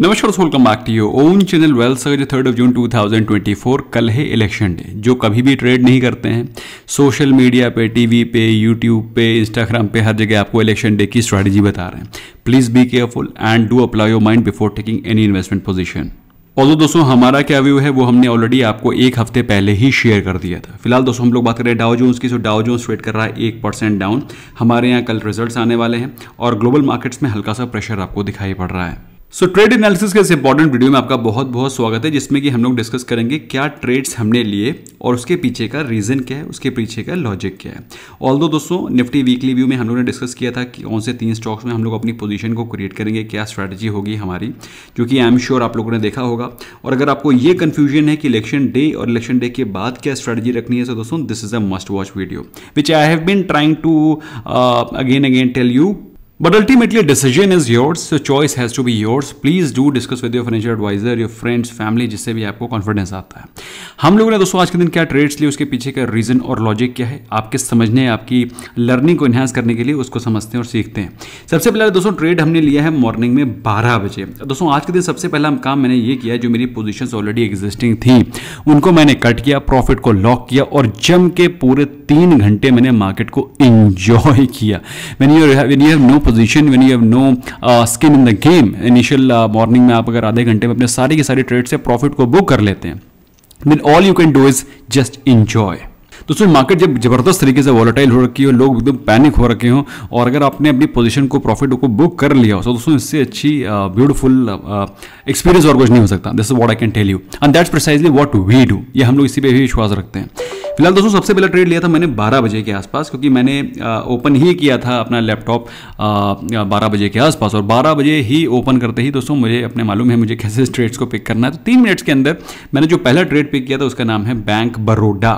नमस्कार welcome back to your own channel well sir third of June 2024 कल है election day जो कभी भी ट्रेड नहीं करते हैं सोशल मीडिया पे टीवी पे यूट्यूब पे इंस्टाग्राम पे हर जगह आपको इलेक्शन डे की स्ट्रैटेजी बता रहे हैं please be careful and do apply your mind before taking any investment position और जो दोस्तों हमारा क्या व्यू है वो हमने ऑलरेडी आपको एक हफ्ते पहले ही शेयर कर दिया था फिलहाल दोस्तों हम लोग बात करें डाउ जोन्स की जो डाउ जोन्स ट्रेड कर रहा है एक परसेंट डाउन हमारे यहाँ कल रिजल्ट्स आने वाले हैं और ग्लोबल मार्केट्स में हल्का सा प्रेशर आपको दिखाई पड़ रहा है सो ट्रेड एनालिसिस के इस इंपॉर्टेंट वीडियो में आपका बहुत बहुत स्वागत है जिसमें कि हम लोग डिस्कस करेंगे क्या ट्रेड्स हमने लिए और उसके पीछे का रीज़न क्या है उसके पीछे का लॉजिक क्या है ऑल दो दोस्तों निफ्टी वीकली व्यू में हम लोगों ने डिस्कस किया था कि कौन से तीन स्टॉक्स में हम लोग अपनी पोजिशन को क्रिएट करेंगे क्या स्ट्रैटेजी होगी हमारी जो कि आई एम श्योर आप लोगों ने देखा होगा और अगर आपको ये कन्फ्यूजन है कि इलेक्शन डे और इलेक्शन डे के बाद क्या स्ट्रैटेजी रखनी है सो तो दोस्तों this is a must watch video which I have been trying to again again tell you But ultimately, decision is yours. So choice has to be yours. Please do discuss with your financial advisor, your friends, family, जिससे भी आपको confidence आता है हम लोगों ने दोस्तों आज के दिन क्या ट्रेड्स लिए उसके पीछे का रीजन और लॉजिक क्या है आपके समझने आपकी लर्निंग को इन्हांस करने के लिए उसको समझते हैं और सीखते हैं सबसे पहले दोस्तों ट्रेड हमने लिया है मॉर्निंग में बारह बजे दोस्तों आज के दिन सबसे पहला काम मैंने ये किया जो मेरी पोजिशन ऑलरेडी एग्जिस्टिंग थी उनको मैंने कट किया प्रॉफिट को लॉक किया और जम के पूरे तीन घंटे मैंने मार्केट को इंजॉय किया मैंने no position when you have no skin in the game initial morning में आप अगर आधे घंटे में अपने सारे के सारे ट्रेड से प्रॉफिट को बुक कर लेते हैं then all you can do is just enjoy दोस्तों मार्केट जब जबरदस्त तरीके से वॉलेटाइल हो रखी है लोग एकदम पैनिक हो रखे हो और अगर आपने अपनी पोजीशन को प्रॉफिट को बुक कर लिया हो तो दोस्तों इससे अच्छी ब्यूटीफुल uh, एक्सपीरियंस uh, और कुछ नहीं हो सकता this is what I can tell you and that's precisely what we do ये हम लोग इसी पे भी विश्वास रखते हैं फिलहाल दोस्तों सबसे पहला ट्रेड लिया था मैंने 12 बजे के आसपास क्योंकि मैंने ओपन ही किया था अपना लैपटॉप 12 बजे के आसपास और 12 बजे ही ओपन करते ही दोस्तों मुझे अपने मालूम है मुझे कैसे ट्रेड्स को पिक करना है तो तीन मिनट्स के अंदर मैंने जो पहला ट्रेड पिक किया था उसका नाम है बैंक बरोडा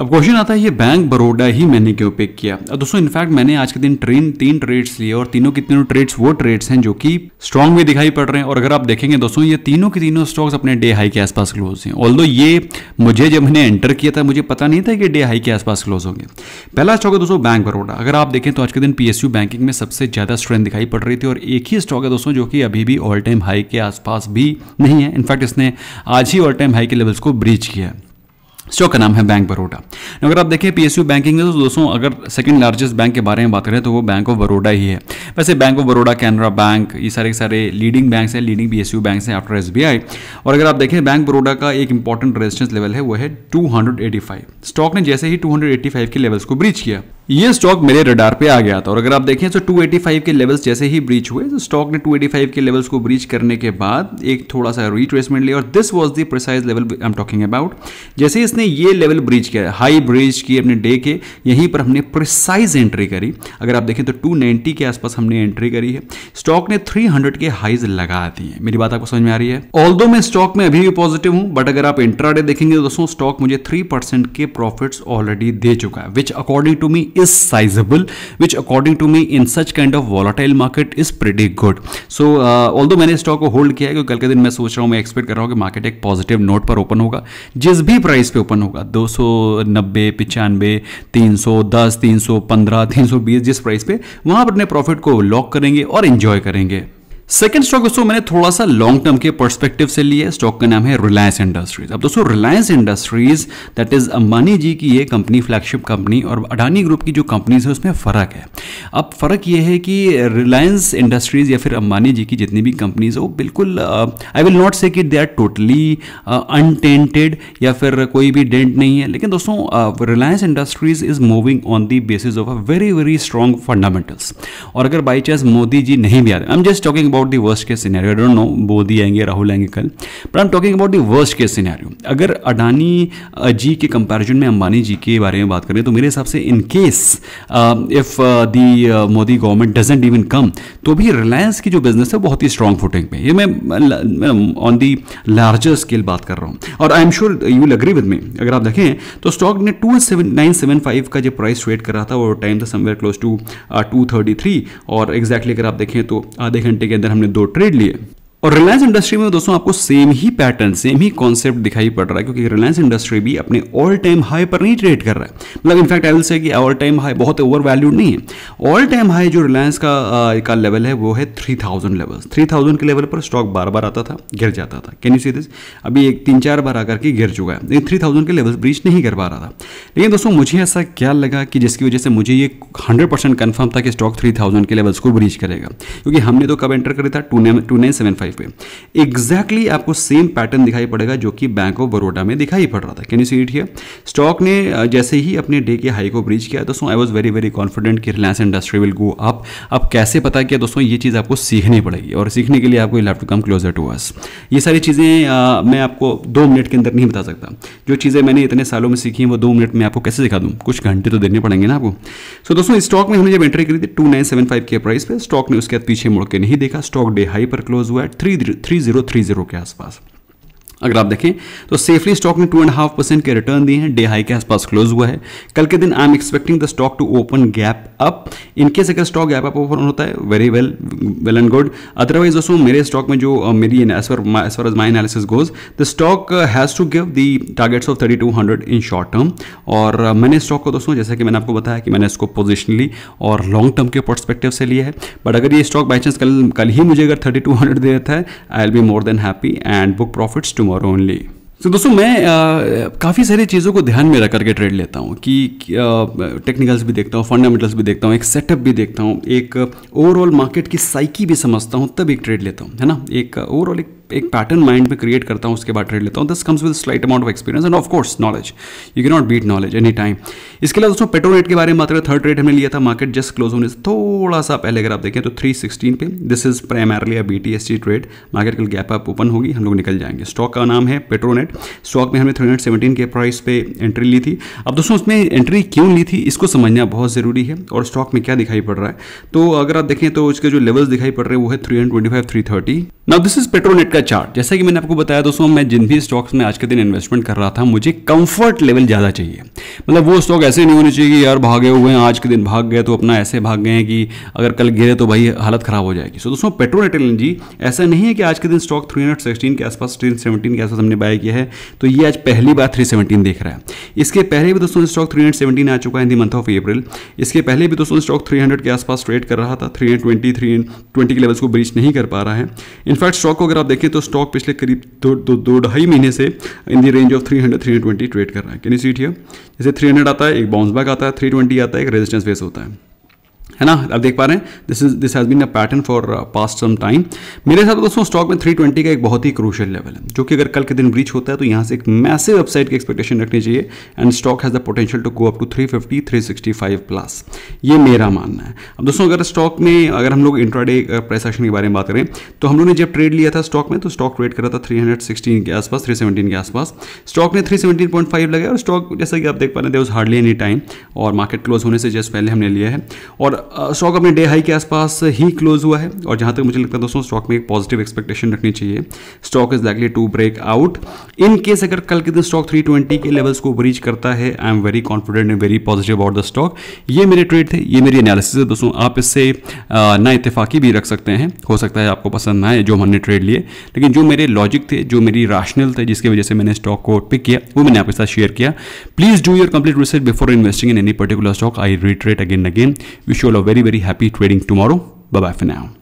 अब क्वेश्चन आता है ये बैंक बड़ोडा ही मैंने क्यों पिक किया दोस्तों इनफैक्ट मैंने आज के दिन ट्रेन तीन ट्रेड्स लिए और तीनों के तीनों ट्रेड्स वो ट्रेड्स हैं जो कि स्ट्रॉन्ग भी दिखाई पड़ रहे हैं और अगर आप देखेंगे दोस्तों ये तीनों के तीनों स्टॉक्स अपने डे हाई के आसपास क्लोज हैं ऑल ये मुझे जब मैंने एंटर किया था मुझे पता नहीं था कि डे हाई के आसपास क्लोज होंगे पहला स्टॉक है दोस्तों बैंक बड़ोडा अगर आप देखें तो आज के दिन पी बैंकिंग में सबसे ज़्यादा स्ट्रेंथ दिखाई पड़ रही थी और एक ही स्टॉक है दोस्तों जो कि अभी भी ऑल टाइम हाई के आसपास भी नहीं है इनफैक्ट इसने आज ही ऑल टाइम हाई के लेवल्स को ब्रीच किया है शो का नाम है बैंक बरोडा अगर आप देखें पीएसयू बैंकिंग में तो दोस्तों अगर सेकंड लार्जेस्ट बैंक के बारे में बात करें तो वो बैंक ऑफ बरोडा ही है वैसे bank of Baroda Canara bank ये सारे सारे लीडिंग बैंक्स हैं लीडिंग पीएसयू बैंक्स हैं आफ्टर एसबीआई और अगर आप देखें बैंक बरोडा का एक इंपॉर्टेंट रेजिस्टेंस लेवल है वो है टू स्टॉक ने जैसे ही टू के लेवल्स को ब्रीच किया ये स्टॉक मेरे रडार पे आ गया था और अगर आप देखें तो 285 के लेवल्स जैसे ही ब्रीच हुए तो स्टॉक ने 285 के लेवल्स को ब्रीच करने के बाद एक थोड़ा सा रिट्रेसमेंट लिया और this was the precise level I am talking about जैसे ही इसने इसने ये लेवल ब्रिज किया हाई ब्रिज की अपने डे के यहीं पर हमने प्रिसाइज एंट्री करी अगर आप देखें तो 290 के आसपास हमने एंट्री करी है स्टॉक ने 300 के हाइज लगा दी है मेरी बात आपको समझ में आ रही है ऑल मैं स्टॉक में अभी भी पॉजिटिव हूं बट अगर आप इंट्रा देखेंगे तो दोस्तों स्टॉक मुझे थ्री के प्रॉफिट ऑलरेडी दे चुका है which according to me is sizeable which according to me in such kind of volatile market is predict good so all मैंने स्टॉक को होल्ड किया है क्योंकि कल के दिन मैं सोच रहा हूं मैं एक्सपेक्ट कर रहा हूं कि मार्केट एक पॉजिटिव नोट पर ओपन होगा जिस भी प्राइस पे ओपन होगा दो सौ नब्बे पचानवे तीन सौ दस तीन सौ पंद्रह तीन सौ बीस जिस प्राइस पे वहाँ पर अपने प्रॉफिट को लॉक करेंगे और इन्जॉय करेंगे सेकंड स्टॉक दोस्तों मैंने थोड़ा सा लॉन्ग टर्म के पर्सपेक्टिव से लिया स्टॉक का नाम है रिलायंस इंडस्ट्रीज अब दोस्तों रिलायंस इंडस्ट्रीज दैट इज अंबानी जी की ये कंपनी फ्लैगशिप कंपनी और अडानी ग्रुप की जो कंपनीज है उसमें फ़र्क है अब फ़र्क ये है कि रिलायंस इंडस्ट्रीज या फिर अंबानी जी की जितनी भी कंपनीज है वो बिल्कुल आई विल नॉट से कि दे आर टोटली अनटेंटेड या फिर कोई भी डेंट नहीं है लेकिन दोस्तों Reliance Industries is moving on the basis of a very very strong fundamentals और अगर बाई चांस मोदी जी नहीं भी आ रहे I am just talking about the worst case scenario don't know Modi आएंगे राहुल आएंगे कल but I am talking about the worst case scenario अगर अडानी जी के कंपेरिजन में अंबानी जी के बारे में बात करें तो मेरे हिसाब से in case if the Modi government doesn't even come तो भी रिलायंस की जो बिजनेस है बहुत ही स्ट्रांग फुटिंग पे ये मैं ऑन दी लार्जर स्केल बात कर रहा हूँ और I am sure you will agree with me अगर आप देखें तो स्टॉक ने two seven nine seven five का जो प्राइस ट्रेड कर रहा था वो टाइम था somewhere close to two thirty three और एग्जैक्टली exactly अगर आप देखें तो आधे घंटे के अंदर हमने दो ट्रेड लिए और रिलायंस इंडस्ट्री में तो दोस्तों आपको सेम ही पैटर्न सेम ही कॉन्सेप्ट दिखाई पड़ रहा है क्योंकि रिलायंस इंडस्ट्री भी अपने ऑल टाइम हाई पर नहीं ट्रेड कर रहा है मतलब इनफैक्ट आई विल से कि ऑल टाइम हाई बहुत ओवर वैल्यूड नहीं है ऑल टाइम हाई जो रिलायंस का आ, का लेवल है वो है three thousand level three thousand के लेवल पर स्टॉक बार बार आता था गिर जाता था कैन यू सी दिस अभी एक तीन चार बार आकर के गिर चुका है लेकिन थ्री थाउजेंड के लेवल ब्रीच नहीं कर पा रहा था लेकिन दोस्तों मुझे ऐसा क्या लगा कि जिसकी वजह से मुझे ये हंड्रेड परसेंट कन्फर्म था कि स्टॉक थ्री थाउजेंड के लेवल्स को ब्रीच करेगा क्योंकि हमने तो कब एंटर करा था two nine seven five five पे एग्जैक्टली exactly आपको सेम पैटर्न दिखाई पड़ेगा जो कि बैंक ऑफ बड़ोडा में दिखाई पड़ रहा था can you see it here stock ने जैसे ही अपने डे के हाई को ब्रीच किया दोस्तों I was very very confident कि Reliance industry will go up अब कैसे पता किया दोस्तों ये चीज़ आपको सीखनी पड़ेगी और सीखने के लिए आपको lap to come closer to us ये सारी चीज़ें मैं आपको दो मिनट के अंदर नहीं बता सकता जो चीज़ें मैंने इतने सालों में सीखी हैं वो दो मिनट में आपको कैसे सिखा दूँ कुछ घंटे तो देने पड़ेंगे ना आपको सो so, दोस्तों स्टॉक में हमने जब एंट्री करी थी टू नाइन सेवन फाइव के प्राइस पर स्टॉक ने उसके बाद पीछे मुड़ के नहीं देखा स्टॉक डे हाई पर क्लोज हुआ है three three zero three zero के आसपास अगर आप देखें तो सेफली स्टॉक ने टू एंड हाफ परसेंट के रिटर्न दिए हैं डे हाई के आसपास क्लोज हुआ है कल के दिन I am expecting the stock to open gap up in case अगर स्टॉक गैप अप ओपन होता है very well well and good otherwise दोस्तों मेरे स्टॉक में जो मेरी as far as my analysis goes the stock has to give the targets of thirty two hundred in short term और मैंने stock को दोस्तों जैसा कि मैंने आपको बताया कि मैंने इसको पोजिशनली और लॉन्ग टर्म के परस्पेक्टिव से लिया है बट अगर ये स्टॉक बाई चांस कल कल ही मुझे अगर थर्टी टू हंड्रेड दे देता है I'll be more than happy and book profits to tomorrow only तो दोस्तों मैं काफ़ी सारी चीज़ों को ध्यान में रख करके ट्रेड लेता हूँ कि टेक्निकल्स भी देखता हूँ फंडामेंटल्स भी देखता हूँ एक सेटअप भी देखता हूँ एक ओवरऑल मार्केट की साइकी भी समझता हूँ तब एक ट्रेड लेता हूँ है ना एक ओवरऑल एक एक पैटर्न माइंड में क्रिएट करता हूँ उसके बाद ट्रेड लेता हूँ this comes with slight amount of experience and of course knowledge you can not beat knowledge any time इसके अलावा दोस्तों पेट्रोल रेट के बारे में बात करें थर्ड रेट हमने लिया था मार्केट जस्ट क्लोज होने से थोड़ा सा पहले अगर आप देखें तो थ्री सिक्सटीन पे this is primarily a B T S T trade market कल गैप अप ओपन होगी हम लोग निकल जाएंगे स्टॉक का नाम है पेट्रोनेट स्टॉक में हमने थ्री हंड्रेड सेवेंटीन के प्राइस पे एंट्री ली थी अब दोस्तों उसमें एंट्री क्यों ली थी इसको समझना बहुत ज़रूरी है और स्टॉक में क्या दिखाई पड़ रहा है तो अगर आप देखें तो उसके जो लेवल्स दिखाई पड़ रहे हैं वो है three hundred twenty five three thirty now this is Petronet का का चार्ट जैसा कि मैंने आपको बताया दोस्तों मैं जिन भी स्टॉक्स में आज के दिन इन्वेस्टमेंट कर रहा था मुझे कंफर्ट लेवल ज़्यादा चाहिए मतलब वो स्टॉक ऐसे नहीं होने चाहिए कि यार भागे हुए हैं आज के दिन भाग गए तो अपना ऐसे भाग गए हैं कि अगर कल गिरे तो भाई हालत खराब हो जाएगी सो so, दोस्तों पेट्रोल एटेलजी ऐसा नहीं है कि आज के दिन स्टॉक थ्री के आसपास थ्री के आसपास हमने बाय किया है तो ये आज पहली बार थ्री देख रहा है इसके पहले भी दोस्तों स्टॉक थ्री आ चुका है इन दी मंथ ऑफ अप्रैल इसके पहले भी दोस्तों स्टॉक थ्री के आसपास ट्रेड कर रहा था 320 320 के लेवल्स को ब्रीच नहीं कर पा रहा है इनफैक्ट स्टॉक को अगर आप देखें देखें तो स्टॉक पिछले करीब दो दो ढाई महीने से in the range of 300 320 trade कर रहा है कैन यू सीट हियर जैसे 300 आता है एक बाउंस बैक आता है 320 आता है एक रेजिस्टेंस फेस होता है है ना आप देख पा रहे हैं this is this has been a pattern for past some time मेरे हिसाब से दोस्तों स्टॉक में 320 का एक बहुत ही क्रूशल लेवल है जो कि अगर कल के दिन ब्रीच होता है तो यहाँ से एक मैसिव अपसाइड की एक्सपेक्टेशन रखनी चाहिए and stock has the potential to go up to 350 365 plus ये मेरा मानना है अब दोस्तों अगर स्टॉक में अगर हम लोग इंट्राडे प्राइस एक्शन के बारे में बात करें तो हम लोग ने जब ट्रेड लिया था स्टॉक में तो स्टॉक ट्रेड करा था थ्री के आसपास थ्री के आसपास स्टॉक ने थ्री लगा और स्टॉक जैसा कि आप देख पा रहे हैं देर हार्डली एनी टाइम और मार्केट क्लोज होने से जस्ट पहले हमने लिया है और स्टॉक अपने डे हाई के आसपास ही क्लोज हुआ है और जहां तक मुझे लगता है दोस्तों स्टॉक में एक पॉजिटिव एक्सपेक्टेशन रखनी चाहिए stock is likely to break out in case अगर कल के दिन स्टॉक 320 के लेवल्स को ब्रीच करता है I am very confident and very positive about the stock ये मेरे ट्रेड थे ये मेरी एनालिसिस है दोस्तों आप इससे ना इतफाकी भी रख सकते हैं हो सकता है आपको पसंद ना आए जो हमने ट्रेड लिए लेकिन जो मेरे लॉजिक थे जो मेरी राशनल थे जिसकी वजह से मैंने स्टॉक को पिक किया वो मैंने आपके साथ शेयर किया please do your complete research before investing in any particular stock I reiterate again again wish very, very happy trading tomorrow. Bye bye for now.